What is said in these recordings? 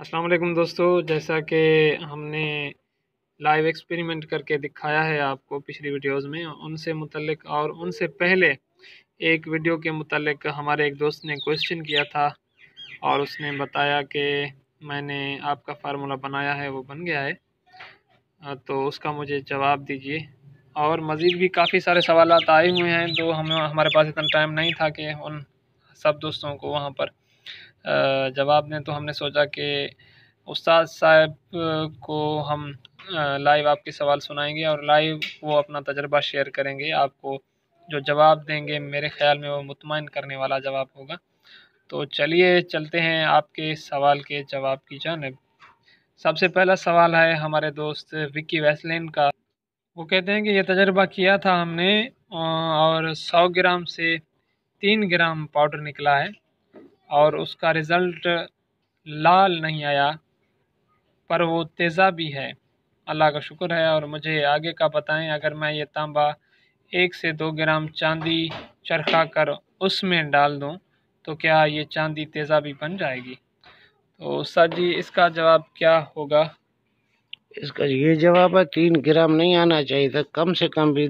अस्सलाम वालेकुम दोस्तों जैसा कि हमने लाइव एक्सपेरिमेंट करके दिखाया है आपको पिछली वीडियोस में उनसे मुतलक और उनसे पहले एक वीडियो के मुतलक हमारे एक दोस्त ने क्वेश्चन किया था और उसने बताया कि मैंने आपका फार्मूला बनाया है वो बन गया है तो उसका मुझे जवाब दीजिए और मज़ीद भी काफ़ी सारे सवाल आए हुए हैं तो हम हमारे पास इतना टाइम नहीं था कि उन सब दोस्तों को वहाँ पर जवाब दें तो हमने सोचा कि उस्ताद साहब को हम लाइव आपके सवाल सुनाएंगे और लाइव वो अपना तजर्बा शेयर करेंगे आपको जो जवाब देंगे मेरे ख्याल में वो मुतमिन करने वाला जवाब होगा तो चलिए चलते हैं आपके सवाल के जवाब की जानब सबसे पहला सवाल है हमारे दोस्त विक्की वैसलिन का वो कहते हैं कि ये तजर्बा किया था हमने और सौ ग्राम से तीन ग्राम पाउडर निकला है और उसका रिज़ल्ट लाल नहीं आया पर वो तेज़ा भी है अल्लाह का शुक्र है और मुझे आगे का बताएं अगर मैं ये तांबा एक से दो ग्राम चांदी चरखा कर उसमें डाल दूं तो क्या ये चांदी तेज़ाबी बन जाएगी तो सर जी इसका जवाब क्या होगा इसका ये जवाब है तीन ग्राम नहीं आना चाहिए था कम से कम भी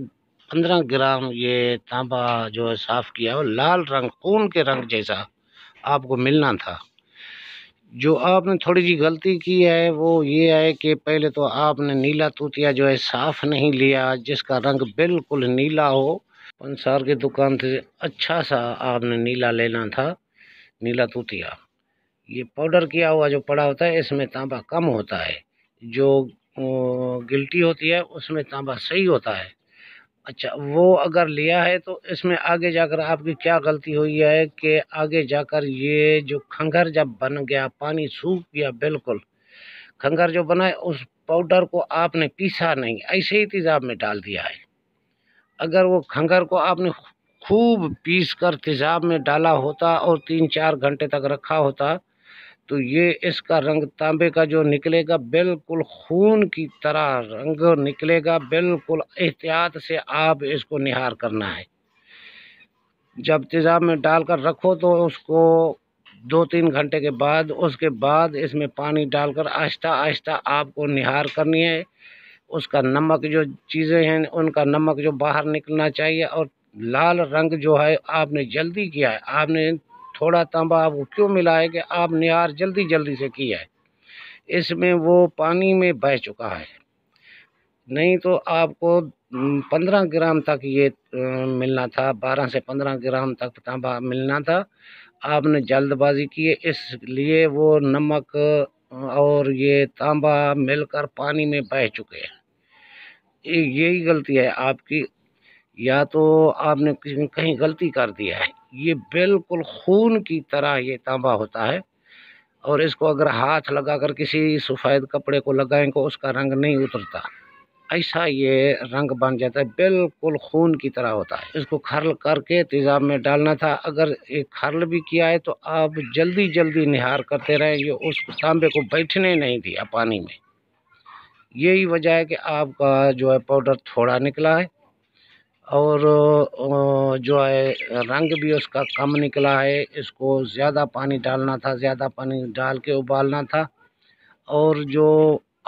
पंद्रह ग्राम ये तांबा जो है साफ़ किया वो लाल रंग खून के रंग जैसा आपको मिलना था जो आपने थोड़ी सी गलती की है वो ये है कि पहले तो आपने नीला तूतिया जो है साफ़ नहीं लिया जिसका रंग बिल्कुल नीला हो पंसार की दुकान से अच्छा सा आपने नीला लेना था नीला तूतिया ये पाउडर किया हुआ जो पड़ा होता है इसमें तांबा कम होता है जो गिल्टी होती है उसमें तांबा सही होता है अच्छा वो अगर लिया है तो इसमें आगे जाकर आपकी क्या गलती हुई है कि आगे जाकर ये जो खंगर जब बन गया पानी सूख गया बिल्कुल खंगर जो बना है उस पाउडर को आपने पीसा नहीं ऐसे ही तेज़ाब में डाल दिया है अगर वो खंगर को आपने खूब पीस कर तेज़ाब में डाला होता और तीन चार घंटे तक रखा होता तो ये इसका रंग तांबे का जो निकलेगा बिल्कुल खून की तरह रंग निकलेगा बिल्कुल एहतियात से आप इसको निहार करना है जब तेज़ाब में डालकर रखो तो उसको दो तीन घंटे के बाद उसके बाद इसमें पानी डालकर आहिस्ता आहिस्ता आपको निहार करनी है उसका नमक जो चीज़ें हैं उनका नमक जो बाहर निकलना चाहिए और लाल रंग जो है आपने जल्दी किया है आपने थोड़ा तांबा आप क्यों मिला है कि आप निहार जल्दी जल्दी से किया है इसमें वो पानी में बह चुका है नहीं तो आपको पंद्रह ग्राम तक ये मिलना था बारह से पंद्रह ग्राम तक तांबा मिलना था आपने जल्दबाजी की है इसलिए वो नमक और ये तांबा मिलकर पानी में बह चुके हैं यही गलती है आपकी या तो आपने कहीं गलती कर दिया है ये बिल्कुल खून की तरह ये तांबा होता है और इसको अगर हाथ लगा कर किसी सफ़ेद कपड़े को लगाएं तो उसका रंग नहीं उतरता ऐसा ये रंग बन जाता है बिल्कुल खून की तरह होता है इसको खरल करके तेज़ाब में डालना था अगर ये खरल भी किया है तो आप जल्दी जल्दी निहार करते रहेंगे उस तांबे को बैठने नहीं दिया पानी में यही वजह है कि आपका जो है पाउडर थोड़ा निकला है और जो है रंग भी उसका कम निकला है इसको ज़्यादा पानी डालना था ज़्यादा पानी डाल के उबालना था और जो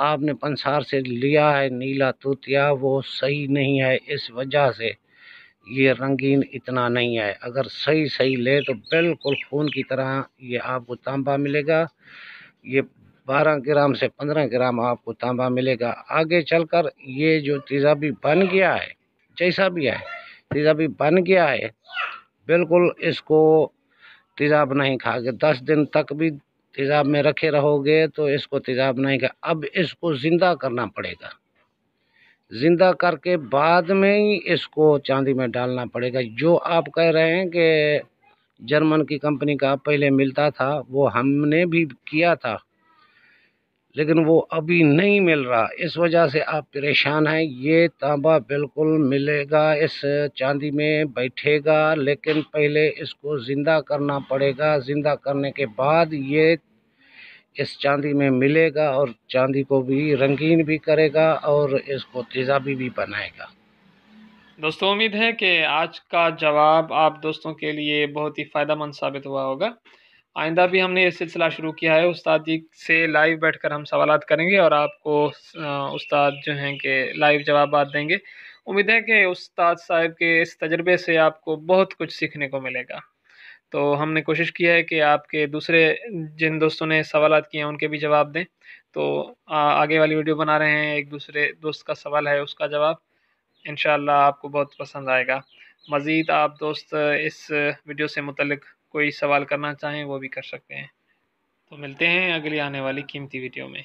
आपने पंसार से लिया है नीला तूतिया वो सही नहीं है इस वजह से ये रंगीन इतना नहीं है अगर सही सही ले तो बिल्कुल खून की तरह ये आपको तांबा मिलेगा ये बारह ग्राम से पंद्रह ग्राम आपको तांबा मिलेगा आगे चलकर ये जो तेज़ाबी बन गया है जैसा भी है भी बन गया है बिल्कुल इसको तेजाब नहीं खा के दस दिन तक भी तेजाब में रखे रहोगे तो इसको तेजाब नहीं खा अब इसको ज़िंदा करना पड़ेगा ज़िंदा करके बाद में ही इसको चांदी में डालना पड़ेगा जो आप कह रहे हैं कि जर्मन की कंपनी का पहले मिलता था वो हमने भी किया था लेकिन वो अभी नहीं मिल रहा इस वजह से आप परेशान हैं ये तांबा बिल्कुल मिलेगा इस चांदी में बैठेगा लेकिन पहले इसको ज़िंदा करना पड़ेगा ज़िंदा करने के बाद ये इस चांदी में मिलेगा और चांदी को भी रंगीन भी करेगा और इसको तेजाबी भी बनाएगा दोस्तों उम्मीद है कि आज का जवाब आप दोस्तों के लिए बहुत ही फ़ायदा मंद साबित हुआ होगा आइंदा भी हमने ये सिलसिला शुरू किया है उस्ताद जी से लाइव बैठकर हम सवाल करेंगे और आपको उस्ताद जो हैं कि लाइव जवाब देंगे उम्मीद है कि उस्ताद साहब के इस तजर्बे से आपको बहुत कुछ सीखने को मिलेगा तो हमने कोशिश की है कि आपके दूसरे जिन दोस्तों ने सवाल किए हैं उनके भी जवाब दें तो आगे वाली वीडियो बना रहे हैं एक दूसरे दोस्त का सवाल है उसका जवाब इन आपको बहुत पसंद आएगा मज़ीद आप दोस्त इस वीडियो से मुतलक कोई सवाल करना चाहें वो भी कर सकते हैं तो मिलते हैं अगली आने वाली कीमती वीडियो में